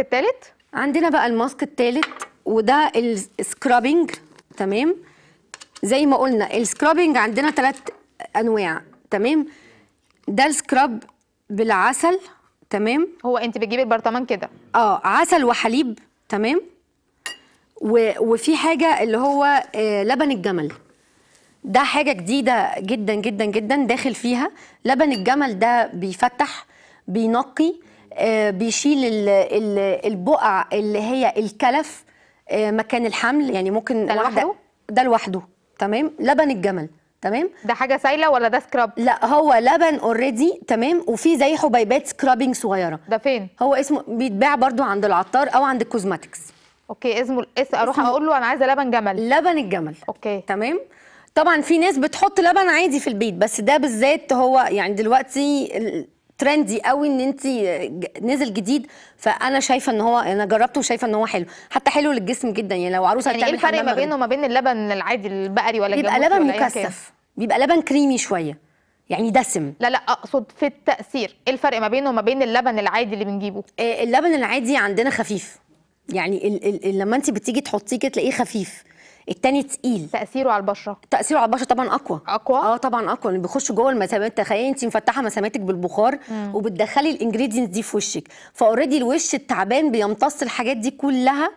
التالت عندنا بقى الماسك التالت وده السكرابنج تمام زي ما قلنا السكرابنج عندنا ثلاث انواع تمام ده السكراب بالعسل تمام هو انت بتجيبي البرطمان كده اه عسل وحليب تمام و... وفي حاجه اللي هو آه لبن الجمل ده حاجه جديده جدا جدا جدا داخل فيها لبن الجمل ده بيفتح بينقي آه، بيشيل البقع اللي هي الكلف آه، مكان الحمل يعني ممكن ده لوحده ده لوحده تمام لبن الجمل تمام ده حاجه سايله ولا ده سكراب لا هو لبن اوريدي تمام وفي زي حبيبات سكرابنج صغيره ده فين هو اسمه بيتباع برده عند العطار او عند الكوزماتكس اوكي اسمه اس اروح اسمه... اقول له انا عايزه لبن جمل لبن الجمل اوكي تمام طبعا في ناس بتحط لبن عادي في البيت بس ده بالذات هو يعني دلوقتي ترندي قوي ان انت نزل جديد فانا شايفه ان هو انا جربته وشايفه ان هو حلو حتى حلو للجسم جدا يعني لو عروسه يعني ايه الفرق ما بينه وما بين اللبن العادي البقري ولا بيبقى لبن مكثف بيبقى لبن كريمي شويه يعني دسم لا لا اقصد في التاثير ايه الفرق ما بينه وما بين اللبن العادي اللي بنجيبه آه، اللبن العادي عندنا خفيف يعني ال ال لما انت بتيجي تحطيه كده تلاقيه خفيف التاني تقيل تاثيره على البشره تاثيره على البشره طبعا اقوى اقوى اه طبعا اقوى لان يعني بيخش جوه المسامات تخيلي انت مفتحه مساماتك بالبخار مم. وبتدخلي الانجريدينتس دي في وشك فاوريدي الوش التعبان بيمتص الحاجات دي كلها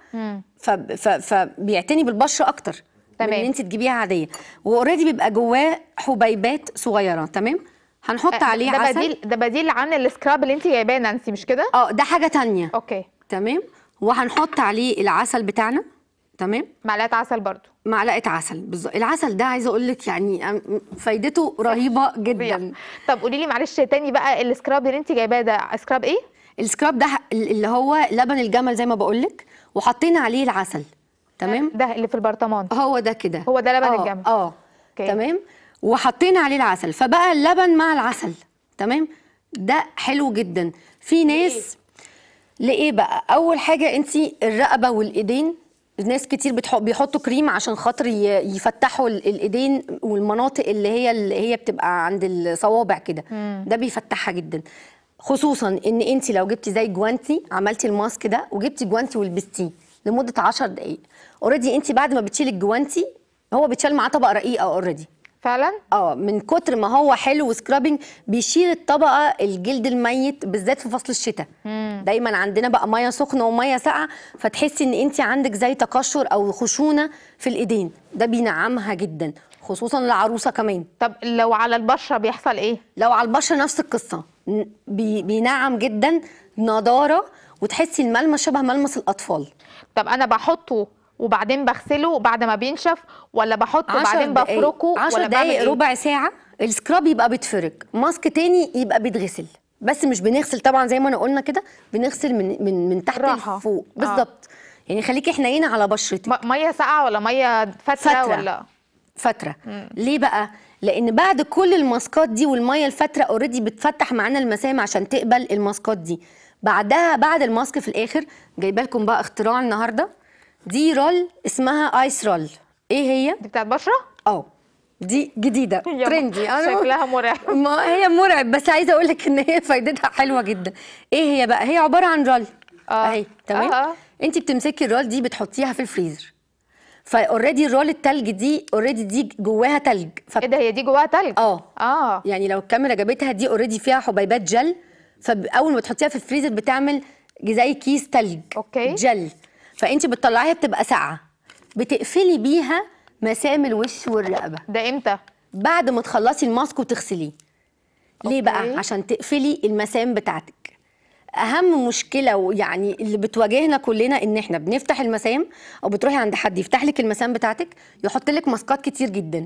فبيعتني بالبشره اكتر تمام ان انت تجيبيها عاديه واوريدي بيبقى جواه حبيبات صغيره تمام هنحط أه عليه ده عسل بديل ده بديل عن السكراب اللي انت جايباه نانسي مش كده اه ده حاجه تانية اوكي تمام وهنحط عليه العسل بتاعنا تمام معلقه عسل برضو معلقه عسل بالظبط العسل ده عايزه اقول لك يعني فايدته رهيبه جدا طب قولي لي معلش تاني بقى السكراب اللي انت جايباه ده سكراب ايه السكراب ده اللي هو لبن الجمل زي ما بقول لك وحطينا عليه العسل تمام ده اللي في البرطمان هو ده كده هو ده لبن آه، الجمل اه أوكي. تمام وحطينا عليه العسل فبقى اللبن مع العسل تمام ده حلو جدا في ناس لإيه بقى؟ أول حاجة أنت الرقبة والإيدين الناس كتير بتحط بيحطوا كريم عشان خاطر يفتحوا الايدين والمناطق اللي هي اللي هي بتبقى عند الصوابع كده ده بيفتحها جدا خصوصا ان انت لو جبتي زي جوانتي عملتي الماسك ده وجبتي جوانتي ولبستيه لمده 10 دقائق اوريدي انت بعد ما بتشيلي الجوانتي هو بيتشال معاه طبقه رقيقه اوريدي فعلا اه من كتر ما هو حلو وسكرابنج بيشيل الطبقه الجلد الميت بالذات في فصل الشتاء مم. دايما عندنا بقى ميه سخنه وميه ساقعه فتحسي ان انت عندك زي تقشر او خشونه في الايدين ده بينعمها جدا خصوصا العروسه كمان طب لو على البشره بيحصل ايه لو على البشره نفس القصه بي بينعم جدا نضاره وتحسي الملمس شبه ملمس الاطفال طب انا بحطه وبعدين بغسله بعد ما بينشف ولا بحطه وبعدين بفركه 10 دقايق إيه؟ ربع ساعه السكراب يبقى بيتفرك ماسك تاني يبقى بيتغسل بس مش بنغسل طبعا زي ما انا قلنا كده بنغسل من من من تحت راحة. لفوق آه. بالظبط آه. يعني خليكي حنينه على بشرتك ميه ساقعه ولا ميه فتره, فترة. ولا فتره مم. ليه بقى لان بعد كل الماسكات دي والميه الفتره اوريدي بتفتح معانا المسام عشان تقبل الماسكات دي بعدها بعد الماسك في الاخر جايبه لكم بقى اختراع النهارده دي رول اسمها ايس رول ايه هي دي بتاعت بشره اه دي جديده ترندي انا شكلها مرعب ما هي مرعب بس عايزه اقول لك ان هي فايدتها حلوه جدا ايه هي بقى هي عباره عن رول آه. اهي تمام آه. انت بتمسكي الرول دي بتحطيها في الفريزر فاوريدي الرول التلج دي اوريدي دي جواها تلج ف... ايه ده هي دي جواها تلج اه اه يعني لو الكاميرا جابتها دي اوريدي فيها حبيبات جل فاول ما تحطيها في الفريزر بتعمل زي كيس تلج اوكي جل فانت بتطلعيها بتبقى ساقعه بتقفلي بيها مسام الوش والرقبه ده امتى بعد ما تخلصي الماسك وتغسليه ليه بقى عشان تقفلي المسام بتاعتك اهم مشكله ويعني اللي بتواجهنا كلنا ان احنا بنفتح المسام او بتروحي عند حد يفتح لك المسام بتاعتك يحط لك ماسكات كتير جدا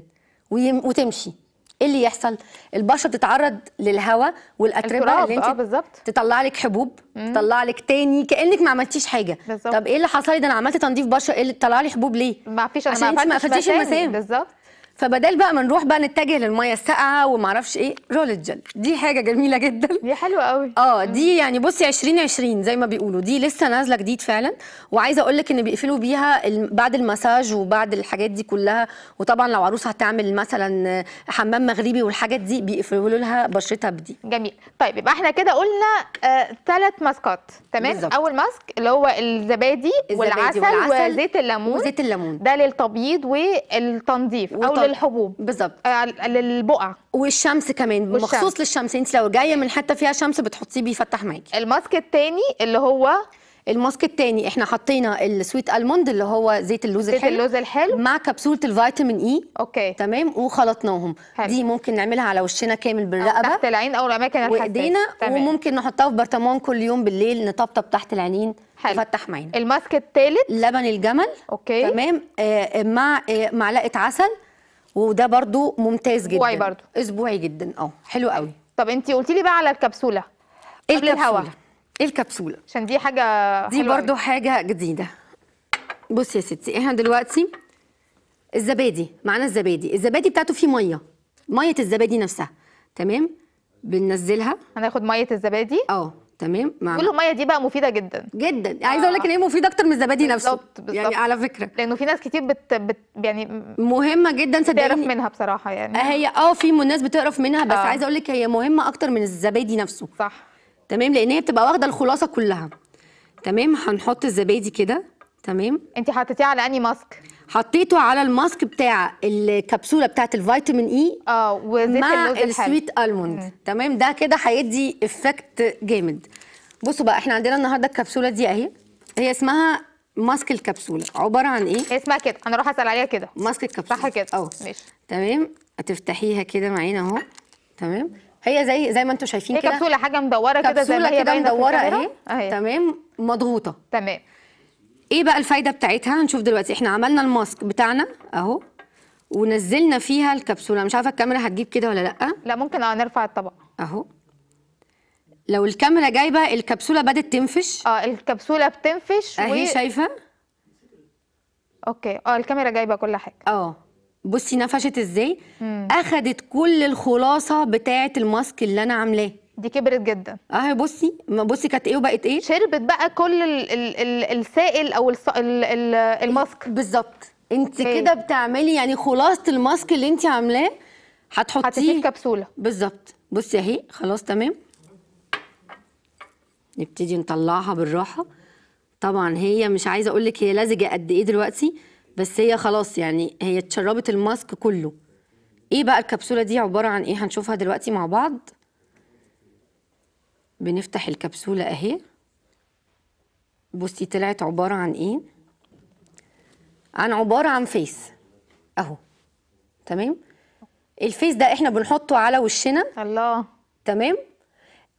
وتمشي ايه اللي يحصل البشره بتتعرض للهواء والاتربه اللي انت آه تطلع لك حبوب مم. تطلع لك تاني كانك ما عملتيش حاجه بالزبط. طب ايه اللي حصل ده انا عملت تنظيف بشره ايه اللي طلع لي حبوب ليه ما فيش انا عشان ما انت المسام بالظبط فبدل بقى ما نروح بقى نتجه للميه الساقعه وما اعرفش ايه رول الجل دي حاجه جميله جدا دي حلوه قوي اه دي يعني بصي 2020 زي ما بيقولوا دي لسه نازله جديد فعلا وعايزه اقول لك ان بيقفلوا بيها بعد المساج وبعد الحاجات دي كلها وطبعا لو عروسه هتعمل مثلا حمام مغربي والحاجات دي بيقفلوا لها بشرتها بدي جميل طيب يبقى احنا كده قلنا ثلاث آه ماسكات تمام بالزبط. اول ماسك اللي هو الزبادي, الزبادي والعسل, والعسل وزيت الليمون وزيت الليمون ده للتبييض والتنظيف او الحبوب بالظبط آه، للبقع والشمس كمان مخصوص للشمس انت لو جايه من حته فيها شمس بتحطيه بيفتح معاكي الماسك الثاني اللي هو الماسك الثاني احنا حطينا السويت الموند اللي هو زيت اللوز الحلو زيت اللوز الحلو مع كبسوله الفيتامين اي e. اوكي تمام وخلطناهم حلو. دي ممكن نعملها على وشنا كامل بالرقبه تحت العين او الاماكن الحساسه وايدينا وممكن نحطها في برطمان كل يوم بالليل نطبطب تحت العينين حلو. تفتح معانا الماسك الثالث لبن الجمل اوكي تمام آه مع آه معلقه عسل وده برضو ممتاز جدا اسبوعي برضو اسبوعي جدا اه حلو قوي طب انت قلتي لي بقى على الكبسوله إيه قبل الهواء ايه الكبسوله عشان دي حاجه حلوة دي برضو قوي. حاجه جديده بصي يا ستي احنا دلوقتي الزبادي معانا الزبادي الزبادي بتاعته فيه ميه ميه الزبادي نفسها تمام بننزلها هناخد ميه الزبادي اه تمام مع كل الميه دي بقى مفيده جدا جدا آه. عايزه اقول لك ان هي مفيده اكتر من الزبادي نفسه بالظبط يعني على فكره لانه في ناس كتير بت, بت يعني مهمه جدا صدقني منها بصراحه يعني آه، هي اه في ناس بتقرف منها بس آه. عايزه اقول لك هي مهمه اكتر من الزبادي نفسه صح تمام لان هي بتبقى واخده الخلاصه كلها تمام هنحط الزبادي كده تمام انت حطيتيه على اني ماسك حطيته على الماسك بتاع الكبسوله بتاعت الفيتامين اي e اه وزيت مع السويت الموند تمام ده كده هيدي افكت جامد بصوا بقى احنا عندنا النهارده الكبسوله دي اهي هي اسمها ماسك الكبسوله عباره عن ايه اسمها كده انا اروح اسال عليها كده ماسك الكبسوله صح كده اه ماشي تمام هتفتحيها كده معانا اهو تمام هي زي زي ما انتم شايفين كده كبسوله حاجه مدوره كده زي ما هي كده مدوره اهي تمام مضغوطه تمام ايه بقى الفايده بتاعتها هنشوف دلوقتي احنا عملنا الماسك بتاعنا اهو ونزلنا فيها الكبسوله مش عارفه الكاميرا هتجيب كده ولا لا لا ممكن اه نرفع الطبق اهو لو الكاميرا جايبه الكبسوله بدات تنفش اه الكبسوله بتنفش اهي و... شايفه اوكي اه الكاميرا جايبه كل حاجه اه بصي نفشت ازاي اخدت كل الخلاصه بتاعه الماسك اللي انا عاملاه دي كبرت جدا اه بصي بصي كانت ايه وبقت ايه شربت بقى كل الـ الـ السائل او الماسك بالظبط انت كده بتعملي يعني خلاصه الماسك اللي انت عاملاه هتحطيه في كبسوله بالظبط بصي اهي خلاص تمام نبتدي نطلعها بالراحه طبعا هي مش عايزه اقول لك هي لزجه قد ايه دلوقتي بس هي خلاص يعني هي اتشربت الماسك كله ايه بقى الكبسوله دي عباره عن ايه هنشوفها دلوقتي مع بعض بنفتح الكبسولة اهي بصي طلعت عبارة عن ايه عن عبارة عن فيس اهو تمام الفيس ده احنا بنحطه على وشنا الله تمام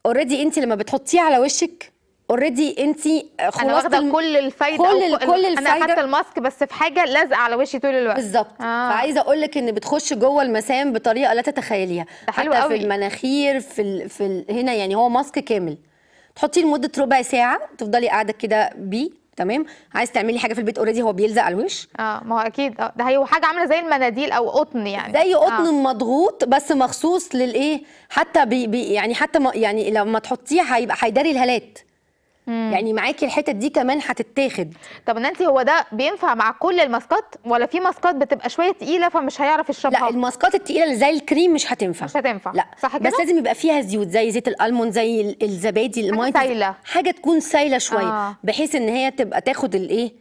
اوريدي انت لما بتحطيه على وشك اوريدي انت خلاص انا واخده كل الفايده كل كل الفايده انا حتى الماسك بس في حاجه لازقه على وشي طول الوقت بالظبط آه. فعايزه اقول لك ان بتخش جوه المسام بطريقه لا تتخيليها حتى قوي. في المناخير في ال... في ال... هنا يعني هو ماسك كامل تحطيه لمده ربع ساعه تفضلي قاعده كده بيه تمام عايز تعملي حاجه في البيت اوريدي هو بيلزق على الوش اه ما هو اكيد اه ده هي حاجه عامله زي المناديل او قطن يعني زي قطن آه. مضغوط بس مخصوص للايه حتى بي بي يعني حتى يعني لما تحطيه هيبقى هيداري الهالات مم. يعني معاكي الحتت دي كمان هتتاخد طب نانسي هو ده بينفع مع كل الماسكات ولا في ماسكات بتبقى شويه تقيله فمش هيعرف يشربها لا الماسكات التقيله اللي زي الكريم مش هتنفع مش هتنفع لا صح كده بس لازم يبقى فيها زيوت زي زيت الالمون زي الزبادي المايه حاجه سايله حاجه تكون سايله شويه آه. بحيث ان هي تبقى تاخد الايه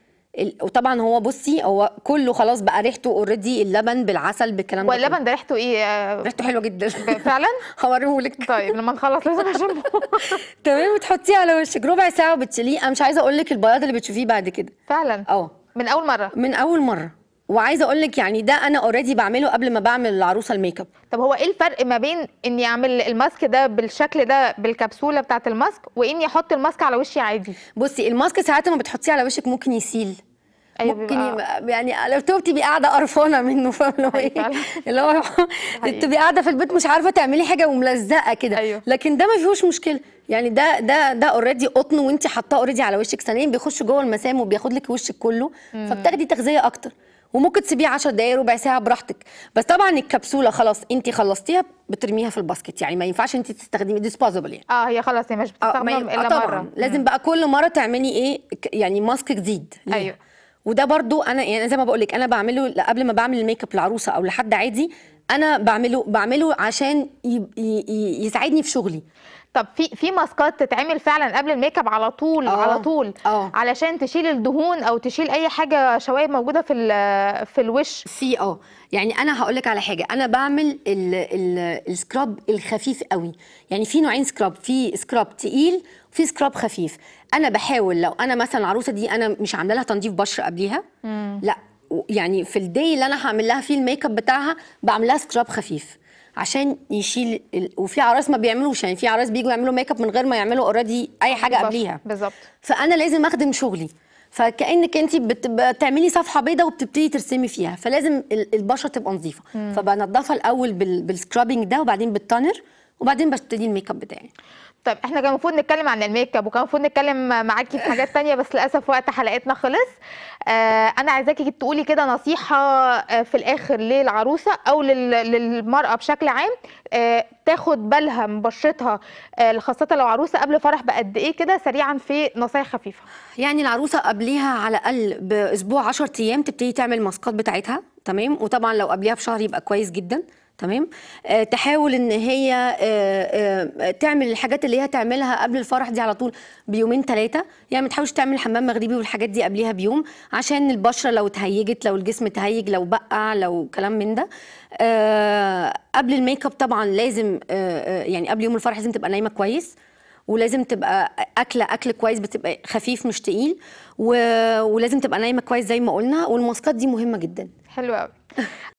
وطبعا هو بصي هو كله خلاص بقى ريحته اوريدي اللبن بالعسل بالكلام ده واللبن ده ريحته ايه ريحته حلوه جدا فعلا هوريهولك طيب لما نخلص لازم اشمه تمام وتحطيه على وشك ربع ساعه وبتشيليه انا مش عايزه اقول لك البياض اللي بتشوفيه بعد كده فعلا اه من اول مره من اول مره وعايزه اقول لك يعني ده انا اوريدي بعمله قبل ما بعمل العروسه الميك اب طب هو ايه الفرق ما بين اني اعمل الماسك ده بالشكل ده بالكبسوله بتاعه الماسك واني احط الماسك على وشي عادي بصي الماسك ساعات ما بتحطيه على وشك ممكن يسيل أيوة ممكن يبقى يعني لو تبقي قاعده قرفانه منه فاهمه ايه اللي هو أيوة، إيه؟ تبقي قاعده في البيت مش عارفه تعملي حاجه وملزقه كده أيوة. لكن ده ما فيهوش مشكله يعني ده ده ده اوريدي قطن وانت حاطاه اوريدي على وشك ثانيا بيخش جوه المسام وبياخد لك وشك كله فبتاخدي تغذيه اكتر وممكن تسيبيه 10 دقايق ربع ساعه براحتك بس طبعا الكبسوله خلاص انت خلصتيها بترميها في الباسكت يعني ما ينفعش انت تستخدمي ديسبوزبل يعني اه هي خلاص هي مش آه، بتستخدم آه الا طبعا مره لازم بقى كل مره تعملي ايه يعني ماسك جديد ايوه وده برضو انا يعني زي ما بقول لك انا بعمله قبل ما بعمل الميك اب لعروسه او لحد عادي انا بعمله بعمله عشان يساعدني في شغلي طب في في ماسكات تتعمل فعلا قبل الميك اب على طول أوه. على طول أوه. علشان تشيل الدهون او تشيل اي حاجه شوايب موجوده في في الوش في اه يعني انا هقول لك على حاجه انا بعمل السكراب الخفيف قوي يعني في نوعين سكراب في سكراب تقيل وفي سكراب خفيف انا بحاول لو انا مثلا العروسه دي انا مش عامله لها تنظيف بشره قبليها مم. لا يعني في الدي اللي انا هعمل لها فيه الميك اب بتاعها بعملها سكراب خفيف عشان يشيل ال... وفي عرايس ما بيعملوش يعني في عرايس بييجوا يعملوا ميك اب من غير ما يعملوا اوريدي اي حاجه قبليها بالظبط فانا لازم اخدم شغلي فكانك انت بتعملي صفحه بيضاء وبتبتدي ترسمي فيها فلازم البشره تبقى نظيفه فبنضفها الاول بال... بالسكرابنج ده وبعدين بالتانر وبعدين ببتدي الميك اب بتاعي طب احنا كان المفروض نتكلم عن الميك اب وكان المفروض نتكلم معاكي في حاجات ثانيه بس للاسف وقت حلقتنا خلص آه، انا عايزاكي تقولي كده نصيحه آه، في الاخر للعروسه او للمراه بشكل عام آه، تاخد بالها من بشرتها خاصه لو عروسه قبل فرح بقد ايه كده سريعا في نصايح خفيفه يعني العروسه قبليها على الاقل باسبوع 10 ايام تبتدي تعمل ماسكات بتاعتها تمام وطبعا لو قبليها بشهر يبقى كويس جدا تمام آه تحاول ان هي آه آه تعمل الحاجات اللي هي تعملها قبل الفرح دي على طول بيومين ثلاثه يعني ما تحاولش تعمل حمام مغربي والحاجات دي قبليها بيوم عشان البشره لو اتهيجت لو الجسم اتهيج لو بقع لو كلام من ده آه، قبل الميك اب طبعا لازم آه، آه، يعني قبل يوم الفرح لازم تبقى نايمه كويس ولازم تبقى اكله اكل كويس بتبقى خفيف مش تقيل و... ولازم تبقى نايمه كويس زي ما قلنا والماسكات دي مهمه جدا حلوه قوي